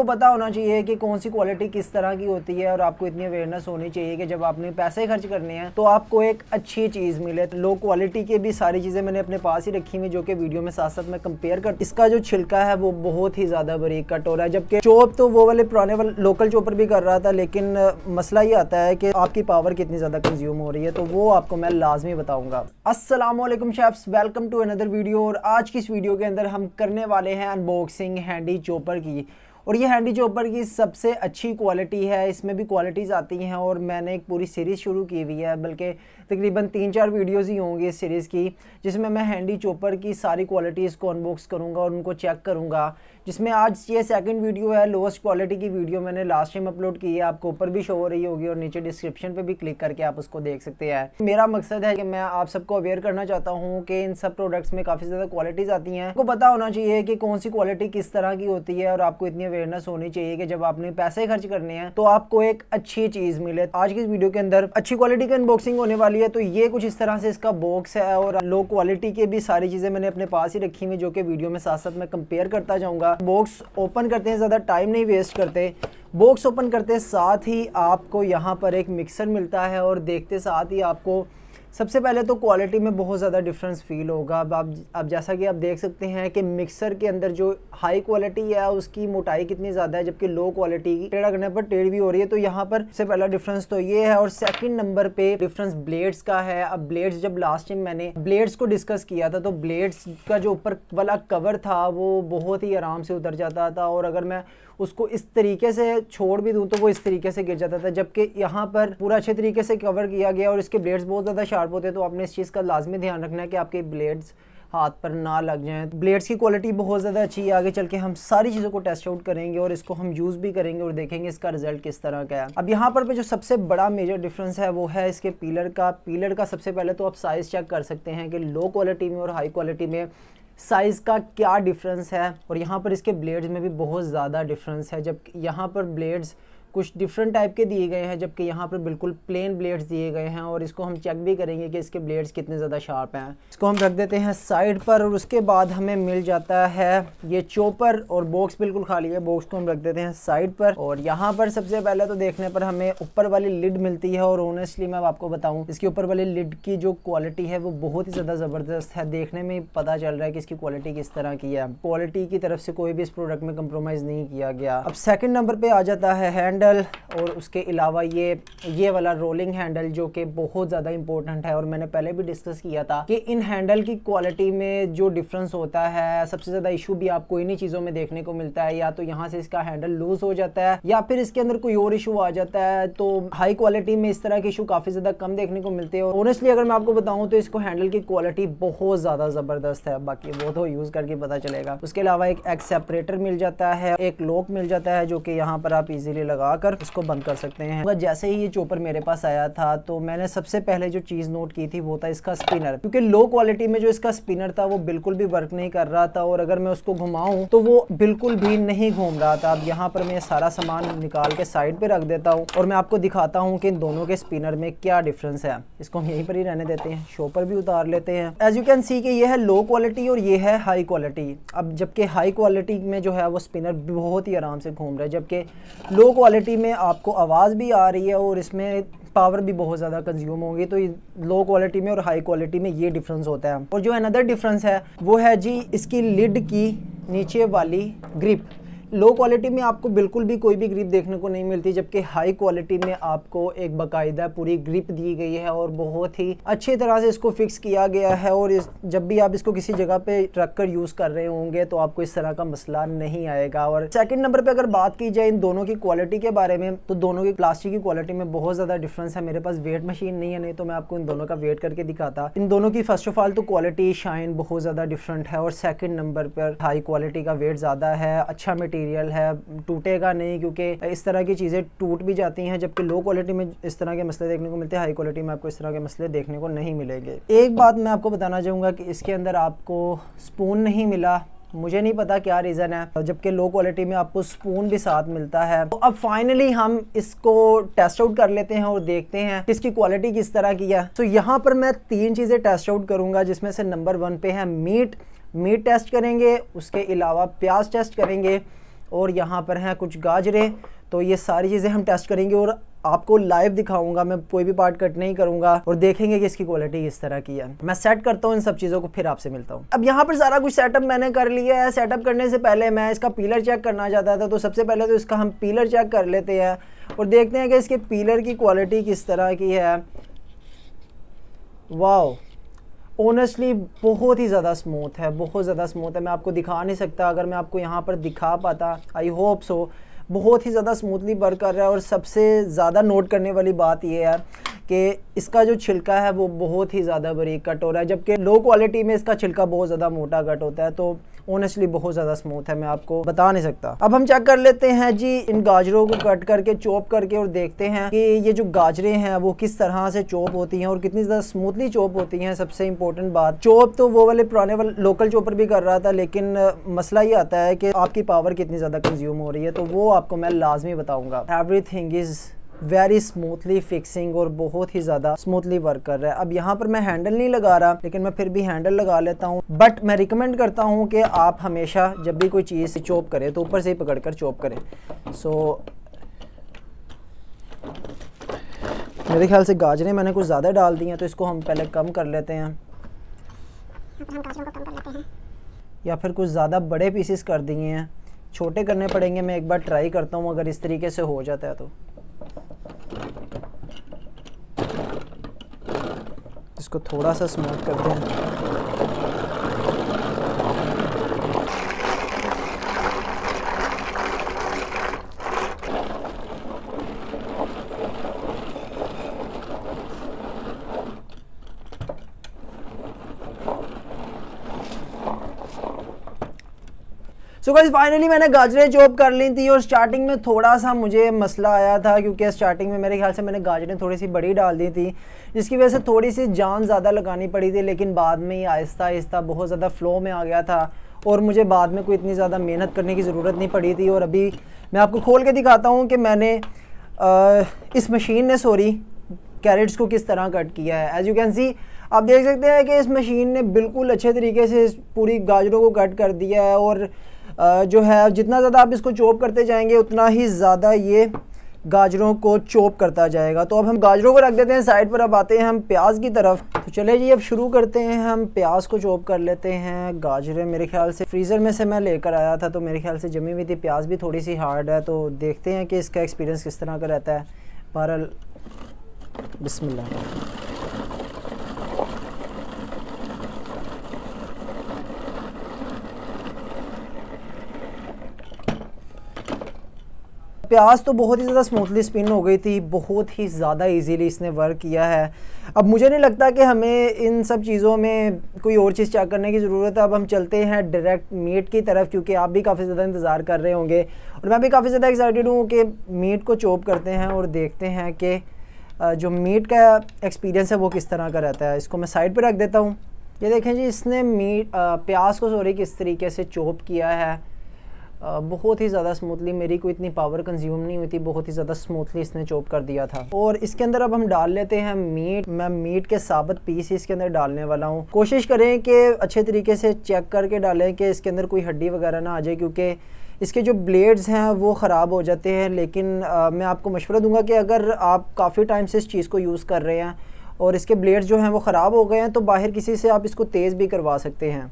आपको पता होना चाहिए कि कौन सी क्वालिटी किस तरह की होती है और आपको इतनी अवेयरनेस होनी चाहिए कि जब आपने पैसे खर्च करने हैं तो आपको एक अच्छी चीज़ मिले तो लो क्वालिटी की भी सारी चीज़ें मैंने अपने पास ही रखी हुई जो कि वीडियो में साथ साथ मैं कंपेयर कर इसका जो छिलका है वो बहुत ही ज़्यादा बरीक कट हो रहा है जबकि चोप तो वो वाले पुराने वाले लोकल चोपर भी कर रहा था लेकिन मसला ये आता है कि आपकी पावर कितनी ज़्यादा कंज्यूम हो रही है तो वो आपको मैं लाजमी बताऊंगा Aslam chefs welcome to another video और आज की इस वीडियो के अंदर हम करने वाले हैं अनबॉक्सिंग हैंडी चोपर की और ये हैंडी चॉपर की सबसे अच्छी क्वालिटी है इसमें भी क्वालिटीज़ आती हैं और मैंने एक पूरी सीरीज़ शुरू की हुई है बल्कि तकरीबन तीन चार वीडियोस ही होंगी इस सीरीज़ की जिसमें मैं हैंडी चॉपर की सारी क्वालिटीज़ को अनबॉक्स करूँगा और उनको चेक करूँगा जिसमें आज ये सेकंड वीडियो है लोएस्ट क्वालिटी की वीडियो मैंने लास्ट टाइम अपलोड की है आपको ऊपर भी शो हो रही होगी और नीचे डिस्क्रिप्शन पर भी क्लिक करके आप उसको देख सकते हैं मेरा मकसद है कि मैं आप सबको अवेयर करना चाहता हूँ कि इन सब प्रोडक्ट्स में काफ़ी ज़्यादा क्वालिटीज़ आती हैं आपको पता होना चाहिए कि कौन सी क्वालिटी किस तरह की होती है और आपको इतनी अवेयरनेस होनी चाहिए कि जब आपने पैसे खर्च करने हैं तो आपको एक अच्छी चीज मिले आज की इस वीडियो के अंदर अच्छी क्वालिटी की अनबॉक्सिंग होने वाली है तो ये कुछ इस तरह से इसका बॉक्स है और लो क्वालिटी के भी सारी चीजें मैंने अपने पास ही रखी हुई जो कि वीडियो में साथ साथ मैं कंपेयर करता जाऊंगा बॉक्स ओपन करते हैं ज्यादा टाइम नहीं वेस्ट करते बॉक्स ओपन करते साथ ही आपको यहाँ पर एक मिक्सर मिलता है और देखते साथ ही आपको सबसे पहले तो क्वालिटी में बहुत ज़्यादा डिफरेंस फील होगा अब आप अब जैसा कि आप देख सकते हैं कि मिक्सर के अंदर जो हाई क्वालिटी है उसकी मोटाई कितनी ज़्यादा है जबकि लो क्वालिटी की टेढ़ा करने पर टेढ़ भी हो रही है तो यहाँ पर सबसे पहला डिफरेंस तो ये है और सेकंड नंबर पे डिफरेंस ब्लेड्स का है अब ब्लेड्स जब लास्ट टाइम मैंने ब्लेड्स को डिस्कस किया था तो ब्लेड्स का जो ऊपर वाला कवर था वो बहुत ही आराम से उतर जाता था और अगर मैं उसको इस तरीके से छोड़ भी दूँ तो वो इस तरीके से गिर जाता था जबकि यहाँ पर पूरा अच्छे तरीके से कवर किया गया और इसके ब्लेड्स बहुत ज़्यादा शार्प होते हैं तो आपने इस चीज़ का लाजमी ध्यान रखना है कि आपके ब्लेड्स हाथ पर ना लग जाएं ब्लेड्स की क्वालिटी बहुत ज़्यादा अच्छी है आगे चल के हम सारी चीज़ों को टेस्ट आउट करेंगे और इसको हम यूज़ भी करेंगे और देखेंगे इसका रिजल्ट किस तरह का है अब यहाँ पर जो सबसे बड़ा मेजर डिफरेंस है वो है इसके पीलर का पीलर का सबसे पहले तो आप साइज़ चेक कर सकते हैं कि लो क्वालिटी में और हाई क्वालिटी में साइज़ का क्या डिफरेंस है और यहाँ पर इसके ब्लेड्स में भी बहुत ज़्यादा डिफरेंस है जब यहाँ पर ब्लेड्स कुछ डिफरेंट टाइप के दिए गए हैं जबकि यहाँ पर बिल्कुल प्लेन ब्लेड्स दिए गए हैं और इसको हम चेक भी करेंगे कि इसके ब्लेड्स कितने ज़्यादा शार्प हैं इसको हम रख देते हैं साइड पर और उसके बाद हमें मिल जाता है ये चोपर और बॉक्स बिल्कुल खाली है बॉक्स को हम रख देते हैं साइड पर और यहाँ पर सबसे पहले तो देखने पर हमें ऊपर वाली लिड मिलती है और ऑनेस्टली मैं आपको बताऊँ इसके ऊपर वाली लिड की जो क्वालिटी है वो बहुत ही ज़्यादा ज़बरदस्त है देखने में पता चल रहा है कि इसकी क्वालिटी किस तरह की है क्वालिटी की तरफ से कोई भी इस प्रोडक्ट में कम्प्रोमाइज़ नहीं किया गया अब सेकेंड नंबर पर आ जाता है हैंड हैंडल और उसके अलावा ये ये वाला रोलिंग हैंडल जो कि बहुत ज़्यादा इंपॉर्टेंट है और मैंने पहले भी डिस्कस किया था कि इन हैंडल की क्वालिटी में जो डिफरेंस होता है सबसे ज़्यादा इशू भी आपको इन्हीं चीज़ों में देखने को मिलता है या तो यहाँ से इसका हैंडल लूज हो जाता है या फिर इसके अंदर कोई और इशू आ जाता है तो हाई क्वालिटी में इस तरह के इशू काफ़ी ज़्यादा कम देखने को मिलते हैं ऑनेस्टली अगर मैं आपको बताऊँ तो इसको हैंडल की क्वालिटी बहुत ज़्यादा ज़बरदस्त है बाकी वो तो यूज़ करके पता चलेगा उसके अलावा एक एक्सेपरेटर मिल जाता है एक लोक मिल जाता है जो कि यहाँ पर आप इजीली लगा लगाकर उसको बंद कर सकते हैं जैसे ही ये चोपर मेरे पास आया था तो मैंने सबसे पहले जो चीज़ नोट की थी वो था इसका स्पिनर क्योंकि लो क्वालिटी में जो इसका स्पिनर था वो बिल्कुल भी वर्क नहीं कर रहा था और अगर मैं उसको घुमाऊं तो वो बिल्कुल भी नहीं घूम रहा था अब यहाँ पर मैं सारा सामान निकाल के साइड पर रख देता हूँ और मैं आपको दिखाता हूँ कि इन दोनों के स्पिनर में क्या डिफरेंस है इसको हम यहीं पर ही रहने देते हैं शोपर भी उतार लेते हैं एज यू कैन सी कि ये है लो क्वालिटी और ये है हाई क्वालिटी अब जबकि हाई क्वालिटी में जो है वो स्पिनर बहुत ही आराम से घूम रहा है जबकि लो क्वालिटी क्वालिटी में आपको आवाज़ भी आ रही है और इसमें पावर भी बहुत ज़्यादा कंज्यूम होगी तो लो क्वालिटी में और हाई क्वालिटी में ये डिफरेंस होता है और जो अनदर डिफरेंस है वो है जी इसकी लिड की नीचे वाली ग्रिप लो क्वालिटी में आपको बिल्कुल भी कोई भी ग्रिप देखने को नहीं मिलती जबकि हाई क्वालिटी में आपको एक बाकायदा पूरी ग्रिप दी गई है और बहुत ही अच्छी तरह से इसको फिक्स किया गया है और इस जब भी आप इसको किसी जगह पे रख कर यूज़ कर रहे होंगे तो आपको इस तरह का मसला नहीं आएगा और सेकेंड नंबर पर अगर बात की जाए इन दोनों की क्वालिटी के बारे में तो दोनों की प्लास्टिक की क्वालिटी में बहुत ज़्यादा डिफरेंस है मेरे पास वेट मशीन नहीं है नहीं तो मैं आपको इन दोनों का वेट करके दिखाता इन दोनों की फर्स्ट ऑफ ऑल तो क्वालिटी शाइन बहुत ज़्यादा डिफरेंट है और सेकेंड नंबर पर हाई क्वालिटी का वेट ज़्यादा है अच्छा मेटीरियल मटेरियल है टूटेगा नहीं क्योंकि इस तरह की चीज़ें टूट भी जाती हैं जबकि लो क्वालिटी में इस तरह के मसले देखने को मिलते हैं हाई क्वालिटी में आपको इस तरह के मसले देखने को नहीं मिलेंगे एक बात मैं आपको बताना चाहूँगा कि इसके अंदर आपको स्पून नहीं मिला मुझे नहीं पता क्या रीज़न है जबकि लो क्वालिटी में आपको स्पून भी साथ मिलता है तो अब फाइनली हम इसको टेस्ट आउट कर लेते हैं और देखते हैं इसकी क्वालिटी किस तरह की है तो यहाँ पर मैं तीन चीज़ें टेस्ट आउट करूँगा जिसमें से नंबर वन पे है मीट मीट टेस्ट करेंगे उसके अलावा प्याज टेस्ट करेंगे और यहाँ पर हैं कुछ गाजरे तो ये सारी चीज़ें हम टेस्ट करेंगे और आपको लाइव दिखाऊंगा मैं कोई भी पार्ट कट नहीं करूंगा और देखेंगे कि इसकी क्वालिटी किस तरह की है मैं सेट करता हूँ इन सब चीज़ों को फिर आपसे मिलता हूँ अब यहाँ पर सारा कुछ सेटअप मैंने कर लिया है सेटअप करने से पहले मैं इसका पीलर चेक करना चाहता था तो सबसे पहले तो इसका हम पीलर चेक कर लेते हैं और देखते हैं कि इसके पीलर की क्वालिटी किस तरह की है वाह ऑनेस्टली बहुत ही ज़्यादा स्मूथ है बहुत ज़्यादा स्मूथ है मैं आपको दिखा नहीं सकता अगर मैं आपको यहाँ पर दिखा पाता आई होप सो बहुत ही ज़्यादा स्मूथली वर्क कर रहा है और सबसे ज़्यादा नोट करने वाली बात ये है कि इसका जो छिलका है वो बहुत ही ज़्यादा बरीक कट हो रहा है जबकि लो क्वालिटी में इसका छिलका बहुत ज़्यादा मोटा कट होता है तो ऑनेस्टली बहुत ज़्यादा स्मूथ है मैं आपको बता नहीं सकता अब हम चेक कर लेते हैं जी इन गाजरों को कट करके चॉप करके और देखते हैं कि ये जो गाजरें हैं वो किस तरह से चॉप होती हैं और कितनी ज़्यादा स्मूथली चॉप होती हैं सबसे इंपॉर्टेंट बात चॉप तो वो वाले पुराने वाले लोकल चॉपर भी कर रहा था लेकिन मसला ये आता है कि आपकी पावर कितनी ज़्यादा कंज्यूम हो रही है तो वो आपको मैं लाजमी बताऊंगा every is very smoothly fixing और बहुत ही ज़्यादा स्मूथली वर्क कर रहा है अब यहाँ पर मैं हैंडल नहीं लगा रहा लेकिन मैं फिर भी हैंडल लगा लेता हूँ बट मैं रिकमेंड करता हूँ कि आप हमेशा जब भी कोई चीज़ चॉप करें तो ऊपर से ही पकड़ कर चॉप करें सो so, मेरे ख्याल से गाजरें मैंने कुछ ज़्यादा डाल दी हैं तो इसको हम पहले कम कर लेते हैं या फिर कुछ ज़्यादा बड़े पीसेस कर दिए हैं छोटे करने पड़ेंगे मैं एक बार ट्राई करता हूँ अगर इस तरीके से हो जाता है तो इसको थोड़ा सा स्मूथ करते हैं सो गाइज फाइनली मैंने गाजरे चॉप कर ली थी और स्टार्टिंग में थोड़ा सा मुझे मसला आया था क्योंकि स्टार्टिंग में मेरे ख्याल से मैंने गाजरें थोड़ी सी बड़ी डाल दी थी जिसकी वजह से थोड़ी सी जान ज़्यादा लगानी पड़ी थी लेकिन बाद में ही आहिस्ता आहिस्ता बहुत ज़्यादा फ़्लो में आ गया था और मुझे बाद में कोई इतनी ज़्यादा मेहनत करने की ज़रूरत नहीं पड़ी थी और अभी मैं आपको खोल के दिखाता हूँ कि मैंने आ, इस मशीन ने सॉरी कैरेट्स को किस तरह कट किया है एज यू कैन सी आप देख सकते हैं कि इस मशीन ने बिल्कुल अच्छे तरीके से पूरी गाजरों को कट कर दिया है और जो है जितना ज़्यादा आप इसको चॉप करते जाएंगे उतना ही ज़्यादा ये गाजरों को चॉप करता जाएगा तो अब हम गाजरों को रख देते हैं साइड पर अब आते हैं हम प्याज की तरफ तो चले जी अब शुरू करते हैं हम प्याज को चॉप कर लेते हैं गाजरें मेरे ख्याल से फ्रीज़र में से मैं लेकर आया था तो मेरे ख्याल से जमी हुई थी प्याज भी थोड़ी सी हार्ड है तो देखते हैं कि इसका एक्सपीरियंस किस तरह का रहता है बहरल बिसमिल्ला प्याज तो बहुत ही ज़्यादा स्मूथली स्पिन हो गई थी बहुत ही ज़्यादा इजीली इसने वर्क किया है अब मुझे नहीं लगता कि हमें इन सब चीज़ों में कोई और चीज़ चेक करने की ज़रूरत है अब हम चलते हैं डायरेक्ट मीट की तरफ क्योंकि आप भी काफ़ी ज़्यादा इंतज़ार कर रहे होंगे और मैं भी काफ़ी ज़्यादा एक्साइटेड हूँ कि मीट को चोप करते हैं और देखते हैं कि जो मीट का एक्सपीरियंस है वो किस तरह का रहता है इसको मैं साइड पर रख देता हूँ ये देखें जी इसने मीट प्याज को सॉरी किस तरीके से चोप किया है बहुत ही ज़्यादा स्मूथली मेरी कोई इतनी पावर कंज्यूम नहीं हुई थी बहुत ही ज़्यादा स्मूथली इसने चॉप कर दिया था और इसके अंदर अब हम डाल लेते हैं मीट मैं मीट के साबत पीस इसके अंदर डालने वाला हूँ कोशिश करें कि अच्छे तरीके से चेक करके डालें कि इसके अंदर कोई हड्डी वगैरह ना आ जाए क्योंकि इसके जो ब्लेड्स हैं वो ख़राब हो जाते हैं लेकिन आ, मैं आपको मशवरा दूंगा कि अगर आप काफ़ी टाइम से इस चीज़ को यूज़ कर रहे हैं और इसके ब्लेड्स जो हैं वो ख़राब हो गए हैं तो बाहर किसी से आप इसको तेज़ भी करवा सकते हैं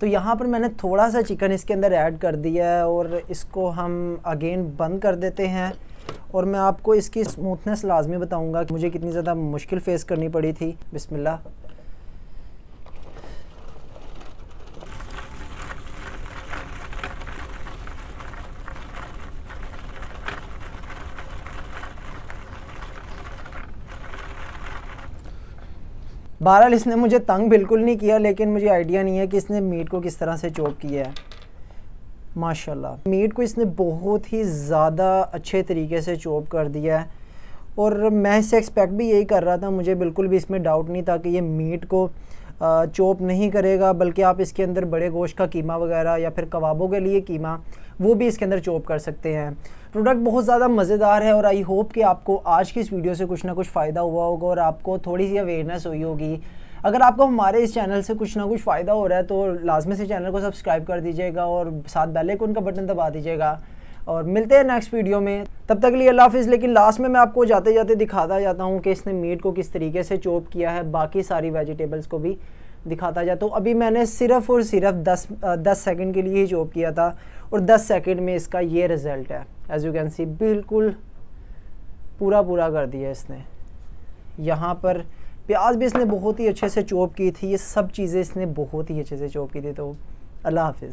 तो यहाँ पर मैंने थोड़ा सा चिकन इसके अंदर ऐड कर दिया है और इसको हम अगेन बंद कर देते हैं और मैं आपको इसकी स्मूथनेस लाजमी बताऊँगा कि मुझे कितनी ज़्यादा मुश्किल फ़ेस करनी पड़ी थी बिसमिल्ला बहरहाल इसने मुझे तंग बिल्कुल नहीं किया लेकिन मुझे आइडिया नहीं है कि इसने मीट को किस तरह से चॉप किया है माशाल्लाह मीट को इसने बहुत ही ज़्यादा अच्छे तरीके से चॉप कर दिया है और मैं इससे एक्सपेक्ट भी यही कर रहा था मुझे बिल्कुल भी इसमें डाउट नहीं था कि ये मीट को चॉप नहीं करेगा बल्कि आप इसके अंदर बड़े गोश्त का कीमा वगैरह या फिर कबाबों के लिए कीमा वो भी इसके अंदर चॉप कर सकते हैं प्रोडक्ट बहुत ज़्यादा मज़ेदार है और आई होप कि आपको आज की इस वीडियो से कुछ ना कुछ फ़ायदा हुआ होगा और आपको थोड़ी सी अवेयरनेस हुई होगी अगर आपको हमारे इस चैनल से कुछ ना कुछ फ़ायदा हो रहा है तो लाजमी से चैनल को सब्सक्राइब कर दीजिएगा और साथ बेल आइकन का बटन दबा दीजिएगा और मिलते हैं नेक्स्ट वीडियो में तब तक लिए अल्लाह हाफिज़ लेकिन लास्ट में मैं आपको जाते जाते दिखाता जाता हूँ कि इसने मीट को किस तरीके से चॉप किया है बाकी सारी वेजिटेबल्स को भी दिखाता जाता हूँ अभी मैंने सिर्फ़ और सिर्फ दस दस सेकेंड के लिए ही चॉप किया था और दस सेकेंड में इसका ये रिज़ल्ट है एज़ यू कैन सी बिल्कुल पूरा पूरा कर दिया इसने यहाँ पर प्याज भी इसने बहुत ही अच्छे से चॉप की थी ये सब चीज़ें इसने बहुत ही अच्छे से चॉप की थी तो अल्लाह हाफिज़